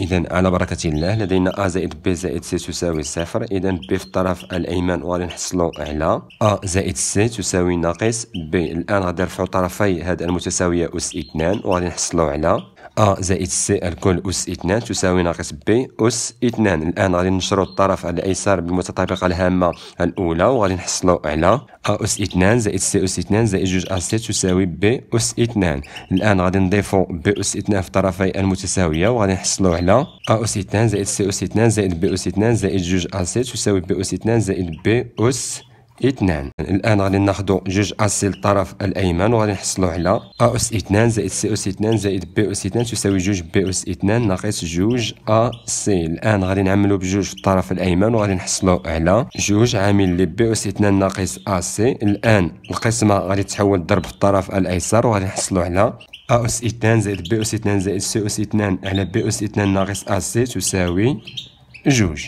إذا على بركة الله لدينا أ زائد ب زائد سي تساوي صفر إذا ب في الطرف الأيمن وغادي نحصلو على أ زائد سي تساوي ناقص ب الآن غادي نرفعو طرفي هاد المتساوية أس اثنان وغادي نحصلو على أ زائد سي الكل أس اثنان تساوي ناقص ب أس اثنان الآن غادي نشرو الطرف الأيسر بالمتطابقة الهامة الأولى وغادي نحصلو على أ أس اثنان زائد سي أس اثنان زائد جوج أ سي تساوي ب أس اثنان الآن غادي نضيفو ب أس اثنان في طرفي المتساوية وغادي نحصلو على عندنا A اثنان 2 زائد سي أوس 2 زائد بي أوس 2 زائد جوج أ 6 تساوي بي أوس 2 زائد بي أوس اثنان الان غادي ناخدو جوج اسي للطرف الايمن وغادي نحصلو على ا اس اثنان زائد سي أوس اثنان زائد بي أوس اثنان تساوي جوج بي أوس اثنان ناقص جوج ا سي الان غادي نعملو بجوج في الطرف الايمن وغادي نحصلو على جوج عامل لي بي أوس اثنان ناقص ا سي الان القسمه غادي تحول ضرب في الطرف الايسر وغادي نحصلو على A أس 2 زائد B أس 2 زائد C أس 2 على B أس 2 ناقص AC تساوي جوج